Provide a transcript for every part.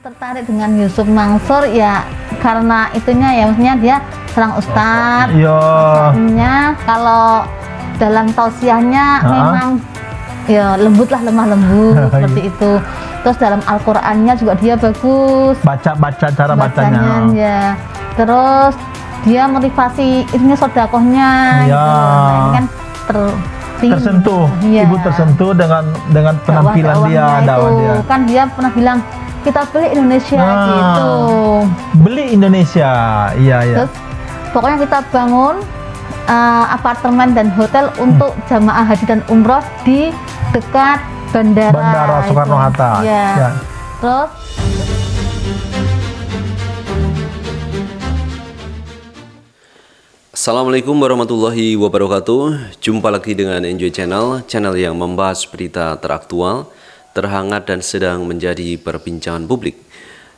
tertarik dengan Yusuf Mansur ya karena itunya ya maksudnya dia serang ustadz iya kalau dalam tausiahnya memang ya lembut lah lemah lembut iya. seperti itu terus dalam Al-Qur'annya juga dia bagus baca-baca cara bacanya, bacanya ya terus dia motivasi ini sodakohnya iya gitu. Nah, kan ter tersentuh ya. ibu tersentuh dengan dengan penampilan dawah, dia dawah dia kan dia pernah bilang kita beli Indonesia nah, gitu. Ah, beli Indonesia, iya iya. Terus pokoknya kita bangun uh, apartemen dan hotel hmm. untuk jamaah haji dan umroh di dekat bandara. Bandara Soekarno Hatta. Iya. Ya. Terus Assalamualaikum warahmatullahi wabarakatuh Jumpa lagi dengan Enjoy Channel Channel yang membahas berita teraktual terhangat dan sedang menjadi perbincangan publik.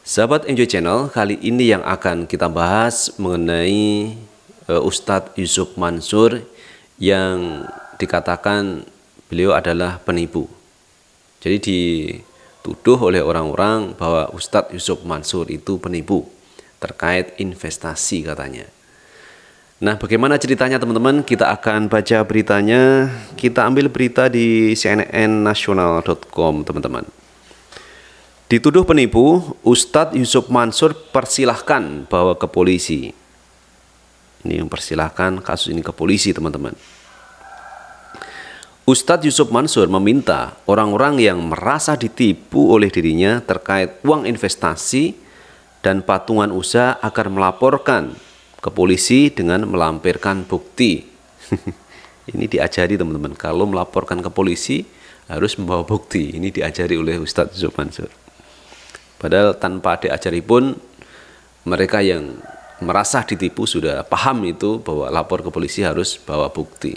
Sahabat Enjoy Channel, kali ini yang akan kita bahas mengenai uh, Ustadz Yusuf Mansur yang dikatakan beliau adalah penipu. Jadi dituduh oleh orang-orang bahwa Ustadz Yusuf Mansur itu penipu terkait investasi katanya. Nah, bagaimana ceritanya teman-teman? Kita akan baca beritanya. Kita ambil berita di cnnnasional.com, teman-teman. Dituduh penipu, Ustadz Yusuf Mansur persilahkan bawa ke polisi. Ini yang persilahkan kasus ini ke polisi, teman-teman. Ustadz Yusuf Mansur meminta orang-orang yang merasa ditipu oleh dirinya terkait uang investasi dan patungan usaha agar melaporkan ke polisi dengan melampirkan bukti. ini diajari teman-teman. Kalau melaporkan ke polisi harus membawa bukti. Ini diajari oleh Ustadz Yusuf Mansur. Padahal tanpa diajari pun mereka yang merasa ditipu sudah paham itu bahwa lapor ke polisi harus bawa bukti.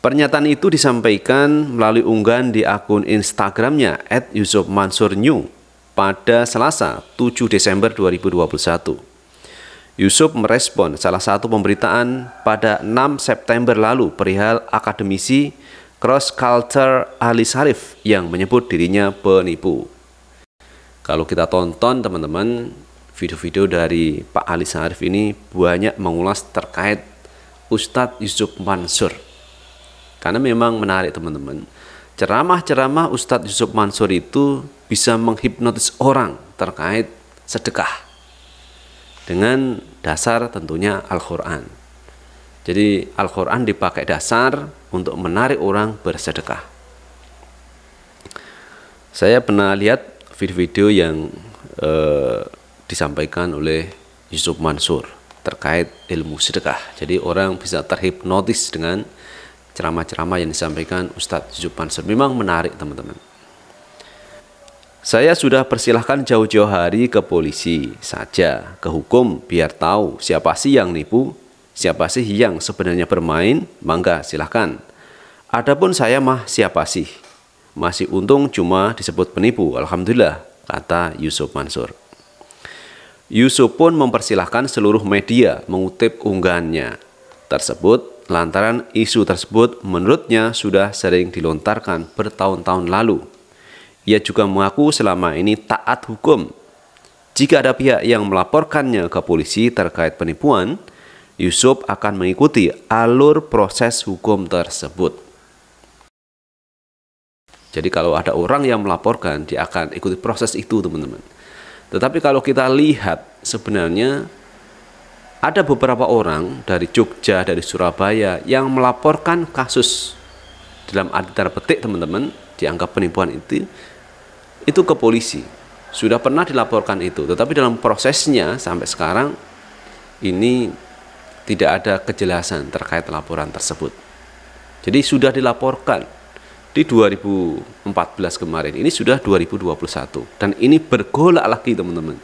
Pernyataan itu disampaikan melalui unggahan di akun Instagramnya @yusufmansurnew pada Selasa 7 Desember 2021. Yusuf merespon salah satu pemberitaan pada 6 September lalu perihal akademisi Cross Culture Ali Sarif yang menyebut dirinya penipu. Kalau kita tonton teman-teman, video-video dari Pak Ali Sarif ini banyak mengulas terkait Ustadz Yusuf Mansur. Karena memang menarik teman-teman. Ceramah-ceramah Ustadz Yusuf Mansur itu bisa menghipnotis orang terkait sedekah dengan dasar tentunya Al-Quran. Jadi Al-Quran dipakai dasar untuk menarik orang bersedekah. Saya pernah lihat video-video yang eh, disampaikan oleh Yusuf Mansur terkait ilmu sedekah. Jadi orang bisa terhipnotis dengan ceramah-ceramah yang disampaikan Ustadz Yusuf Mansur. Memang menarik teman-teman saya sudah persilahkan jauh-jauh hari ke polisi saja, ke hukum biar tahu siapa sih yang nipu, siapa sih yang sebenarnya bermain, mangga silahkan. Adapun saya mah siapa sih? Masih untung cuma disebut penipu, Alhamdulillah, kata Yusuf Mansur. Yusuf pun mempersilahkan seluruh media mengutip unggahannya tersebut lantaran isu tersebut menurutnya sudah sering dilontarkan bertahun-tahun lalu ia juga mengaku selama ini taat hukum. Jika ada pihak yang melaporkannya ke polisi terkait penipuan, Yusuf akan mengikuti alur proses hukum tersebut. Jadi kalau ada orang yang melaporkan, dia akan ikuti proses itu, teman-teman. Tetapi kalau kita lihat sebenarnya ada beberapa orang dari Jogja, dari Surabaya yang melaporkan kasus dalam arti petik teman-teman dianggap penipuan itu itu ke polisi. Sudah pernah dilaporkan itu, tetapi dalam prosesnya sampai sekarang ini tidak ada kejelasan terkait laporan tersebut. Jadi sudah dilaporkan di 2014 kemarin, ini sudah 2021 dan ini bergolak lagi teman-teman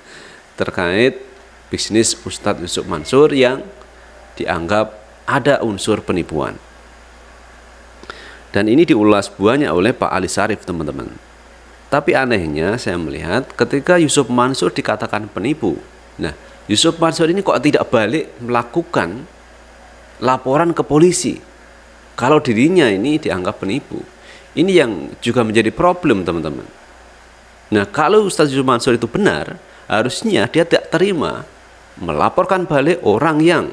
terkait bisnis Ustadz Yusuf Mansur yang dianggap ada unsur penipuan. Dan ini diulas buahnya oleh Pak Ali Sarif teman-teman. Tapi anehnya saya melihat ketika Yusuf Mansur dikatakan penipu. Nah, Yusuf Mansur ini kok tidak balik melakukan laporan ke polisi kalau dirinya ini dianggap penipu. Ini yang juga menjadi problem teman-teman. Nah, kalau Ustaz Yusuf Mansur itu benar, harusnya dia tidak terima melaporkan balik orang yang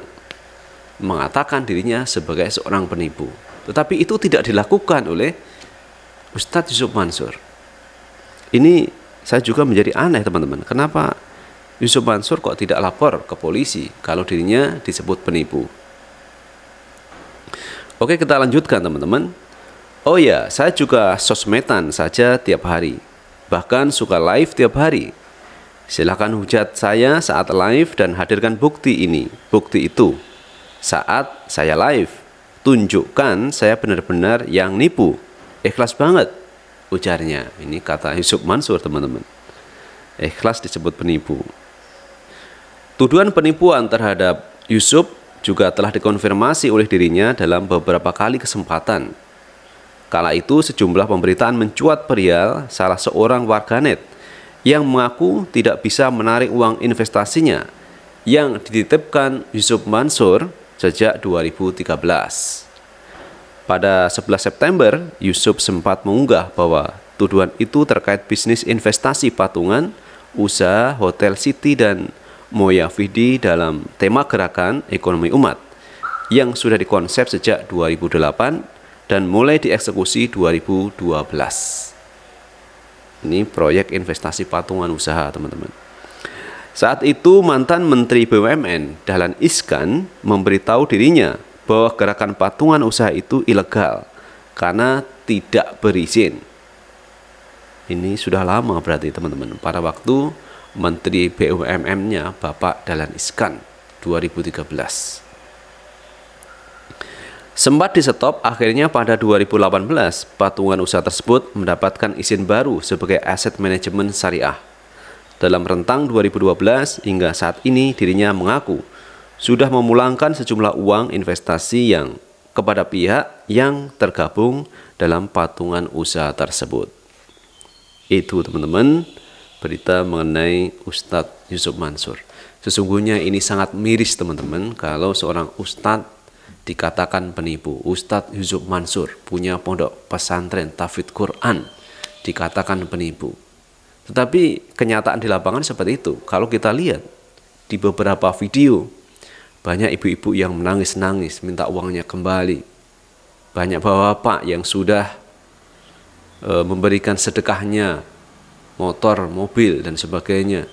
mengatakan dirinya sebagai seorang penipu. Tetapi itu tidak dilakukan oleh Ustadz Yusuf Mansur. Ini saya juga menjadi aneh teman-teman. Kenapa Yusuf Mansur kok tidak lapor ke polisi kalau dirinya disebut penipu? Oke kita lanjutkan teman-teman. Oh ya, saya juga sosmedan saja tiap hari. Bahkan suka live tiap hari. Silahkan hujat saya saat live dan hadirkan bukti ini, bukti itu. Saat saya live, tunjukkan saya benar-benar yang nipu. Ikhlas banget ujarnya. Ini kata Yusuf Mansur, teman-teman. Ikhlas disebut penipu. Tuduhan penipuan terhadap Yusuf juga telah dikonfirmasi oleh dirinya dalam beberapa kali kesempatan. Kala itu sejumlah pemberitaan mencuat perial salah seorang warganet yang mengaku tidak bisa menarik uang investasinya yang dititipkan Yusuf Mansur sejak 2013. Pada 11 September, Yusuf sempat mengunggah bahwa tuduhan itu terkait bisnis investasi patungan, usaha Hotel City dan Moya Fidi dalam tema gerakan ekonomi umat yang sudah dikonsep sejak 2008 dan mulai dieksekusi 2012. Ini proyek investasi patungan usaha, teman-teman. Saat itu mantan Menteri BUMN Dahlan Iskan memberitahu dirinya bahwa gerakan patungan usaha itu ilegal karena tidak berizin. Ini sudah lama berarti teman-teman. Pada waktu Menteri BUMN-nya Bapak Dalan Iskan 2013. Sempat di stop, akhirnya pada 2018 patungan usaha tersebut mendapatkan izin baru sebagai aset manajemen syariah. Dalam rentang 2012 hingga saat ini dirinya mengaku sudah memulangkan sejumlah uang investasi yang kepada pihak yang tergabung dalam patungan usaha tersebut. Itu teman-teman berita mengenai Ustadz Yusuf Mansur. Sesungguhnya ini sangat miris teman-teman kalau seorang ustadz dikatakan penipu. Ustadz Yusuf Mansur punya pondok pesantren tafid Quran dikatakan penipu. Tetapi kenyataan di lapangan seperti itu. Kalau kita lihat di beberapa video banyak ibu-ibu yang menangis-nangis minta uangnya kembali. Banyak bapak bapak yang sudah e, memberikan sedekahnya, motor, mobil dan sebagainya.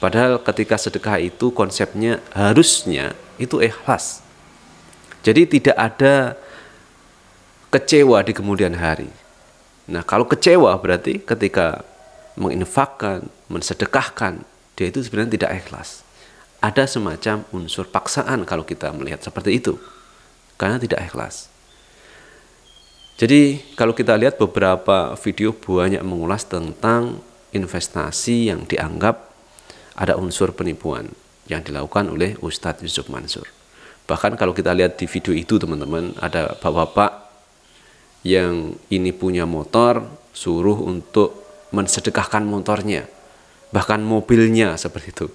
Padahal ketika sedekah itu konsepnya harusnya itu ikhlas. Jadi tidak ada kecewa di kemudian hari. Nah, kalau kecewa berarti ketika menginfakkan, mensedekahkan, dia itu sebenarnya tidak ikhlas ada semacam unsur paksaan kalau kita melihat seperti itu karena tidak ikhlas. Jadi kalau kita lihat beberapa video banyak mengulas tentang investasi yang dianggap ada unsur penipuan yang dilakukan oleh Ustadz Yusuf Mansur. Bahkan kalau kita lihat di video itu teman-teman ada bapak-bapak yang ini punya motor suruh untuk mensedekahkan motornya bahkan mobilnya seperti itu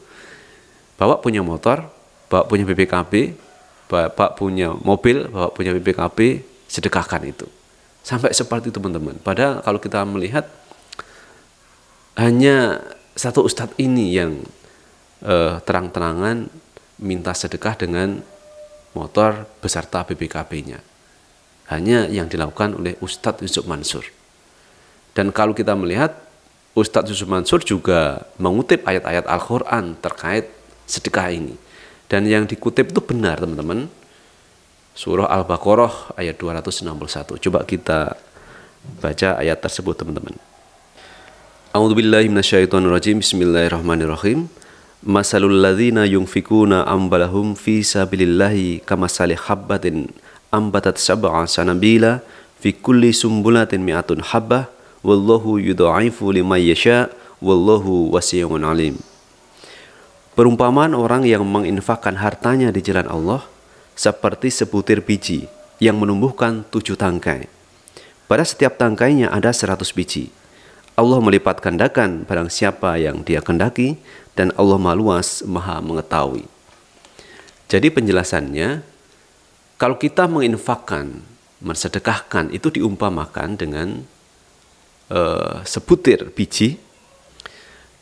Bapak punya motor, bapak punya BPKB, bapak punya mobil, bapak punya BPKB, sedekahkan itu. Sampai seperti itu teman-teman. Padahal kalau kita melihat hanya satu ustadz ini yang eh, terang-terangan minta sedekah dengan motor beserta BPKB-nya. Hanya yang dilakukan oleh Ustadz Yusuf Mansur. Dan kalau kita melihat Ustadz Yusuf Mansur juga mengutip ayat-ayat Al-Quran terkait sedekah ini. Dan yang dikutip itu benar teman-teman. Surah Al-Baqarah ayat 261. Coba kita baca ayat tersebut teman-teman. A'udzubillahi Bismillahirrahmanirrahim. Masalul ladhina yungfikuna ambalahum fi sabilillahi kamasali habbatin ambatat sab'a sanabila fi kulli sumbulatin mi'atun habbah wallahu yudha'ifu liman yasha' wallahu wasi'un alim. Perumpamaan orang yang menginfakkan hartanya di jalan Allah seperti sebutir biji yang menumbuhkan tujuh tangkai. Pada setiap tangkainya ada seratus biji. Allah melipat gandakan barang siapa yang dia kendaki dan Allah maluas maha mengetahui. Jadi penjelasannya, kalau kita menginfakkan, mensedekahkan, itu diumpamakan dengan uh, sebutir biji.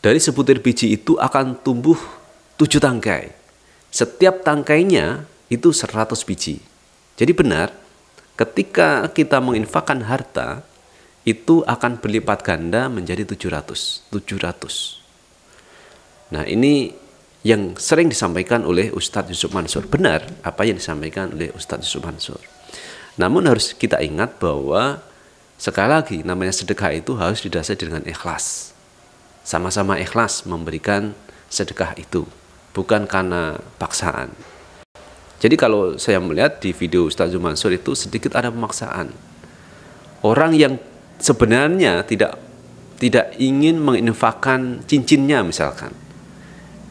Dari sebutir biji itu akan tumbuh tujuh tangkai. Setiap tangkainya itu 100 biji. Jadi benar, ketika kita menginfakkan harta, itu akan berlipat ganda menjadi 700. 700. Nah ini yang sering disampaikan oleh Ustadz Yusuf Mansur. Benar apa yang disampaikan oleh Ustadz Yusuf Mansur. Namun harus kita ingat bahwa sekali lagi namanya sedekah itu harus didasari dengan ikhlas. Sama-sama ikhlas memberikan sedekah itu bukan karena paksaan. Jadi kalau saya melihat di video Ustaz Mansur itu sedikit ada pemaksaan. Orang yang sebenarnya tidak tidak ingin menginfakkan cincinnya misalkan.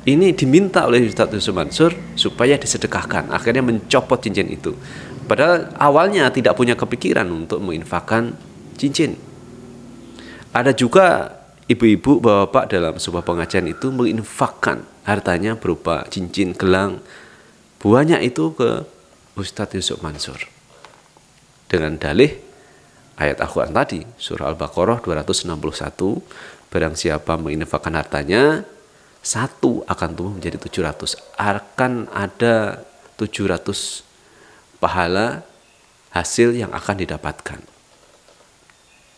Ini diminta oleh Ustaz Mansur supaya disedekahkan, akhirnya mencopot cincin itu. Padahal awalnya tidak punya kepikiran untuk menginfakkan cincin. Ada juga ibu-ibu, bapak-bapak dalam sebuah pengajian itu menginfakkan hartanya berupa cincin, gelang, buahnya itu ke Ustadz Yusuf Mansur. Dengan dalih ayat Al-Quran tadi, surah Al-Baqarah 261, barang siapa menginfakkan hartanya, satu akan tumbuh menjadi 700. Akan ada 700 pahala hasil yang akan didapatkan.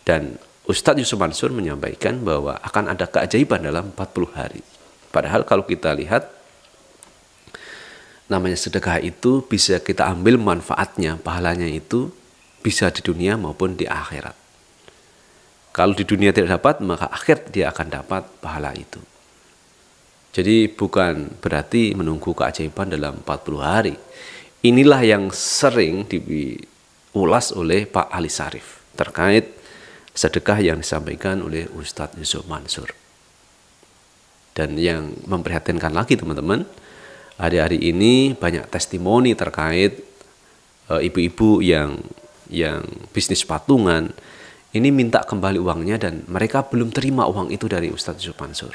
Dan Ustadz Yusuf Mansur menyampaikan bahwa akan ada keajaiban dalam 40 hari. Padahal kalau kita lihat namanya sedekah itu bisa kita ambil manfaatnya, pahalanya itu bisa di dunia maupun di akhirat. Kalau di dunia tidak dapat, maka akhir dia akan dapat pahala itu. Jadi bukan berarti menunggu keajaiban dalam 40 hari. Inilah yang sering diulas oleh Pak Ali Sarif terkait sedekah yang disampaikan oleh Ustadz Yusuf Mansur. Dan yang memprihatinkan lagi teman-teman, hari-hari ini banyak testimoni terkait eh, ibu-ibu e, yang yang bisnis patungan ini minta kembali uangnya dan mereka belum terima uang itu dari Ustadz Yusuf Mansur.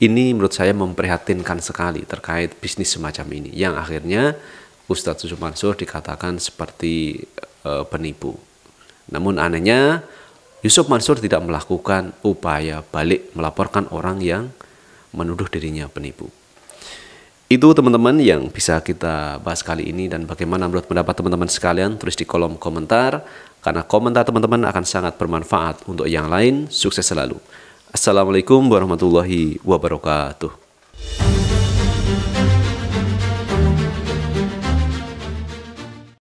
Ini menurut saya memprihatinkan sekali terkait bisnis semacam ini yang akhirnya Ustadz Yusuf Mansur dikatakan seperti e, penipu. Namun anehnya Yusuf Mansur tidak melakukan upaya balik melaporkan orang yang menuduh dirinya penipu. Itu teman-teman yang bisa kita bahas kali ini dan bagaimana menurut pendapat teman-teman sekalian tulis di kolom komentar karena komentar teman-teman akan sangat bermanfaat untuk yang lain. Sukses selalu. Assalamualaikum warahmatullahi wabarakatuh.